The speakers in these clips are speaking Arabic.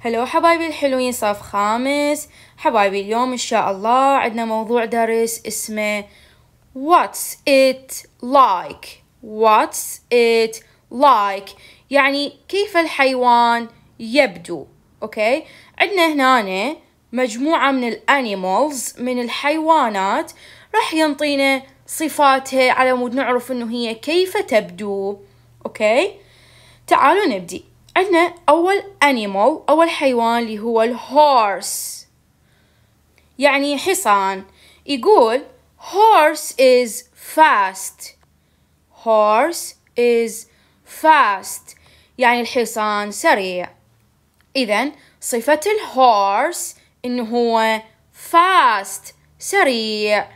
هلو حبايبي الحلوين صف خامس حبايبي اليوم ان شاء الله عندنا موضوع درس اسمه What's it like What's it like يعني كيف الحيوان يبدو اوكي عندنا هنا مجموعة من الانيمالز من الحيوانات راح ينطينا صفاتها على مود نعرف انه هي كيف تبدو اوكي تعالوا نبدي عندنا أول animal أول حيوان اللي هو الهورس يعني حصان يقول horse is fast horse is fast يعني الحصان سريع إذا صفة الهورس إنه هو fast سريع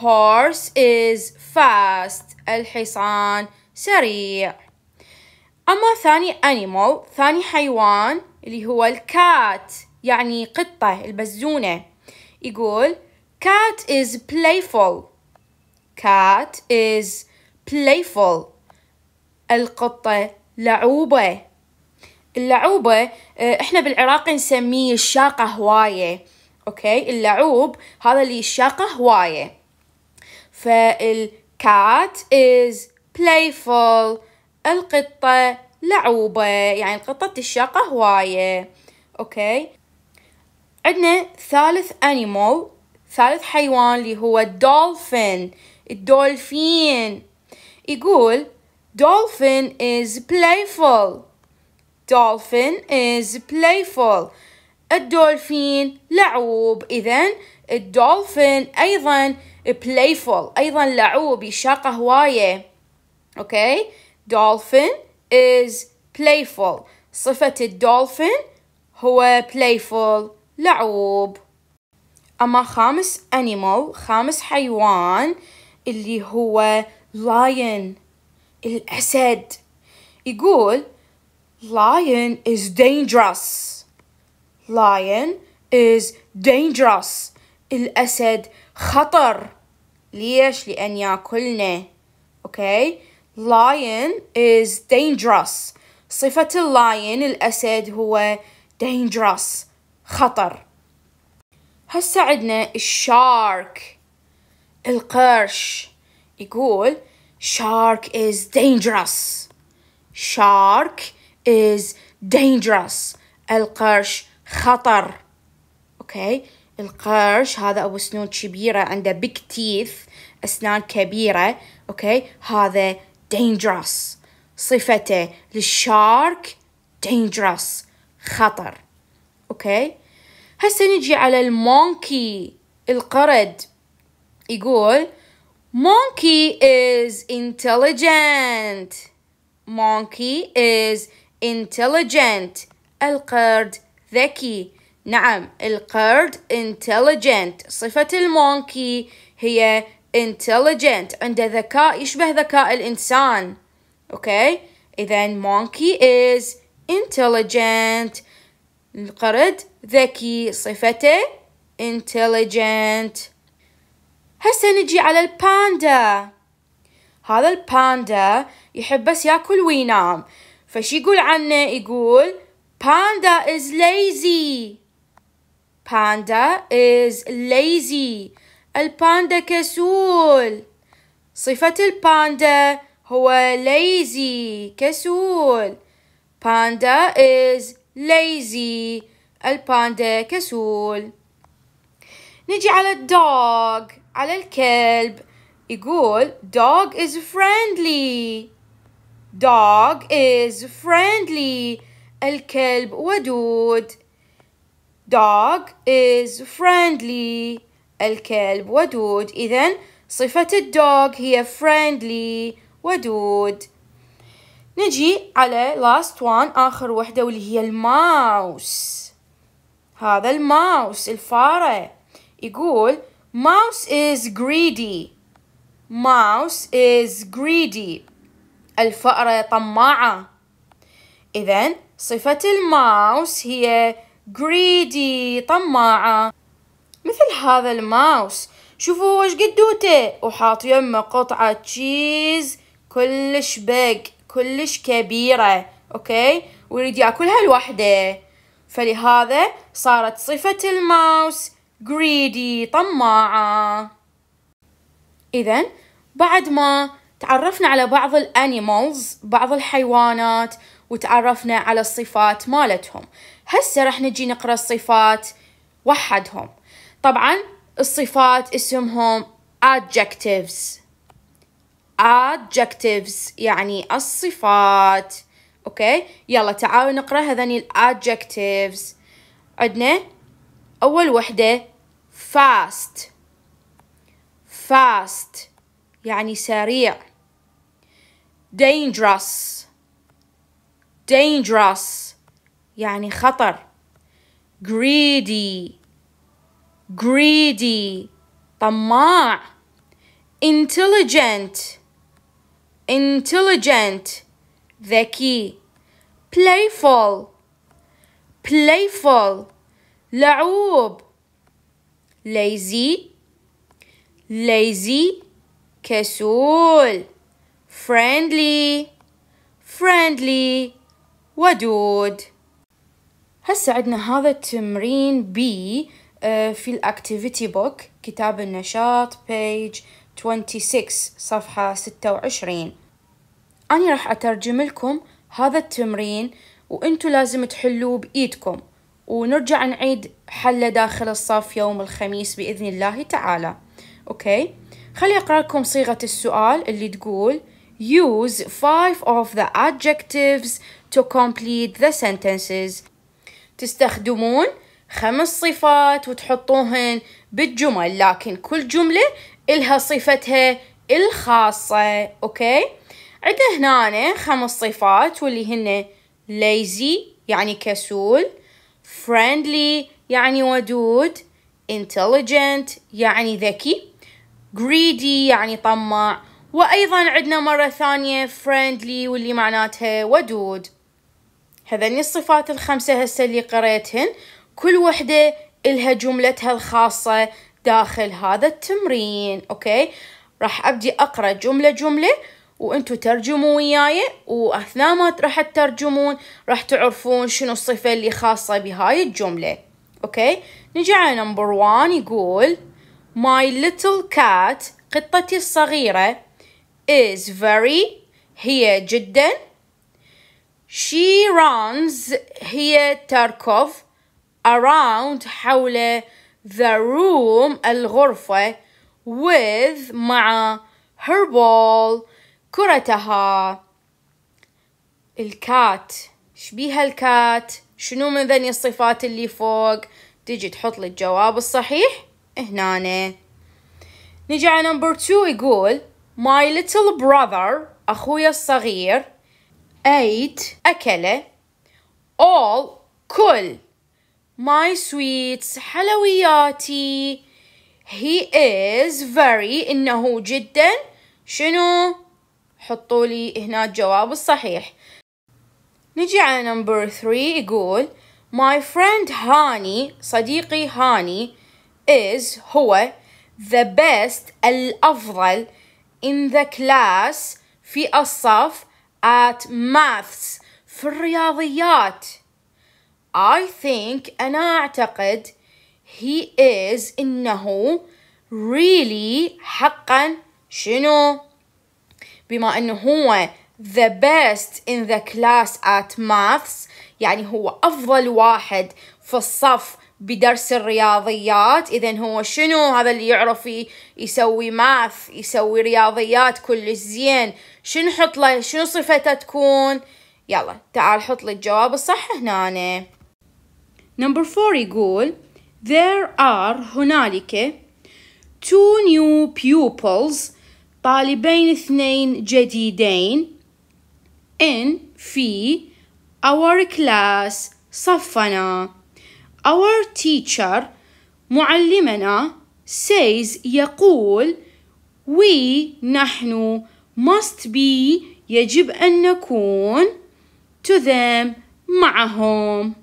horse is fast الحصان سريع أما ثاني animal ثاني حيوان اللي هو الكات يعني قطة البزونة يقول cat is playful cat is playful القطة لعوبة اللعوبة آه، احنا بالعراق نسميه الشاقة هواية اوكي اللعوب هذا اللي الشاقة هواية فالكات is playful القطة لعوبة يعني القطة تشاقة هواية أوكي عندنا ثالث أنيمال ثالث حيوان اللي هو الدولفين الدولفين يقول دولفين is playful دولفين is playful الدولفين لعوب إذا الدولفين أيضا playful أيضا لعوب يشاق هواية أوكي okay. dolphin is playful صفة الدولفين هو playful لعوب أما خامس animal خامس حيوان اللي هو lion الأسد يقول lion is dangerous lion is dangerous الأسد خطر ليش لأن يأكلنا أوكي okay? lion is dangerous صفة اللاين الأسد هو dangerous خطر هسا عندنا الشارك القرش يقول shark is dangerous shark is dangerous القرش خطر اوكي القرش هذا ابو سنون كبيره عنده big teeth اسنان كبيره اوكي هذا dangerous صفته للشارك dangerous خطر اوكي هسه نجي على المونكي القرد يقول monkey is intelligent monkey is intelligent القرد ذكي نعم القرد intelligent صفة المونكي هي intelligent عنده ذكاء يشبه ذكاء الإنسان أوكي إذا monkey is intelligent القرد ذكي صفته intelligent هسه نجي على الباندا هذا الباندا يحب بس ياكل وينام فش يقول عنه يقول باندا is lazy باندا is lazy الباندا كسول صفة الباندا هو lazy كسول باندا is lazy الباندا كسول نجي على الدوغ على الكلب يقول dog is friendly dog is friendly الكلب ودود dog is friendly الكلب ودود إذا صفة الدوغ هي friendly ودود نجي على last one آخر وحدة واللي هي الماوس هذا الماوس الفارة يقول ماوس is greedy ماوس is greedy الفأرة طماعة إذا صفة الماوس هي greedy طماعة مثل هذا الماوس شوفوا وش قدوته وحاط يمه قطعة تشيز كلش بق كلش كبيرة اوكي ويريد ياكلها لوحده فلهذا صارت صفة الماوس greedy طماعة اذا بعد ما تعرفنا على بعض الانيمالز بعض الحيوانات وتعرفنا على الصفات مالتهم هسه راح نجي نقرا الصفات وحدهم طبعا الصفات اسمهم adjectives adjectives يعني الصفات اوكي يلا تعالوا نقرا هذني adjectives عندنا اول وحده fast fast يعني سريع dangerous dangerous يعني خطر greedy greedy طماع intelligent intelligent ذكي playful playful لعوب lazy lazy كسول friendly friendly ودود هسا عندنا هذا التمرين B آه، في الأكتيفيتي بوك كتاب النشاط بيج 26 صفحة 26 أنا راح أترجم لكم هذا التمرين وأنتوا لازم تحلوه بإيدكم ونرجع نعيد حله داخل الصف يوم الخميس بإذن الله تعالى أوكي خلي أقرأ لكم صيغة السؤال اللي تقول Use five of the adjectives to complete the sentences تستخدمون خمس صفات وتحطوهن بالجمل لكن كل جملة إلها صفتها الخاصة أوكي عندنا هنا خمس صفات واللي هن lazy يعني كسول friendly يعني ودود intelligent يعني ذكي greedy يعني طماع وأيضا عندنا مرة ثانية friendly واللي معناتها ودود هذني الصفات الخمسة هسه اللي قريتهن كل وحدة إلها جملتها الخاصة داخل هذا التمرين أوكي راح أبدي أقرأ جملة جملة وانتوا ترجموا وياي واثناء ما راح تترجمون راح تعرفون شنو الصفة اللي خاصة بهاي الجملة اوكي نجي على نمبر وان يقول My little cat قطتي الصغيرة is very هي جدا she runs هي تركض around حول the room الغرفة with مع her ball كرتها الكات شبيها الكات شنو من ذني الصفات اللي فوق تجي تحط لي الجواب الصحيح هنا نجي على نمبر 2 يقول my little brother أخوي الصغير ate أكله all كل My sweets حلوياتي He is very إنه جدا شنو حطوا لي هنا الجواب الصحيح نجي على نمبر 3 يقول My friend هاني صديقي هاني is هو the best الأفضل in the class في الصف at maths في الرياضيات I think أنا أعتقد he is إنه really حقا شنو بما أنه هو the best in the class at maths يعني هو أفضل واحد في الصف بدرس الرياضيات إذا هو شنو هذا اللي يعرف يسوي ماث يسوي رياضيات كل زين شنو حط له شنو صفته تكون يلا تعال حط لي الجواب الصح هنا أنا. Number four يقول there are هنالك two new pupils طالبين اثنين جديدين in في our class صفنا our teacher معلمنا says يقول we نحن must be يجب أن نكون to them معهم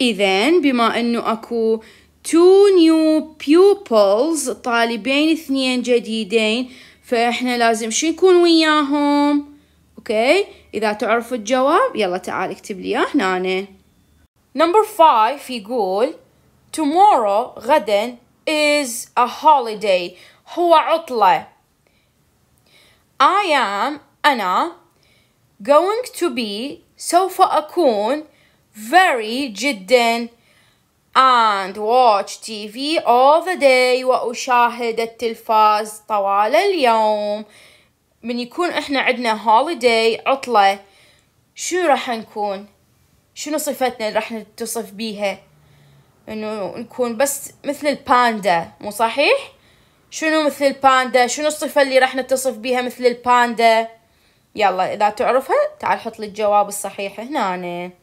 إذا بما أنه أكو two new pupils طالبين اثنين جديدين فإحنا لازم شو نكون وياهم أوكي إذا تعرف الجواب يلا تعال اكتب لي إياه هنا نمبر 5 يقول tomorrow غدا is a holiday هو عطلة I am أنا going to be سوف أكون very جدا and watch TV all the day وأشاهد التلفاز طوال اليوم من يكون احنا عندنا holiday عطلة شو راح نكون شنو صفتنا اللي راح نتصف بيها انه نكون بس مثل الباندا مو صحيح شنو مثل الباندا شنو الصفة اللي راح نتصف بيها مثل الباندا يلا اذا تعرفها تعال حط لي الجواب الصحيح هنا أنا.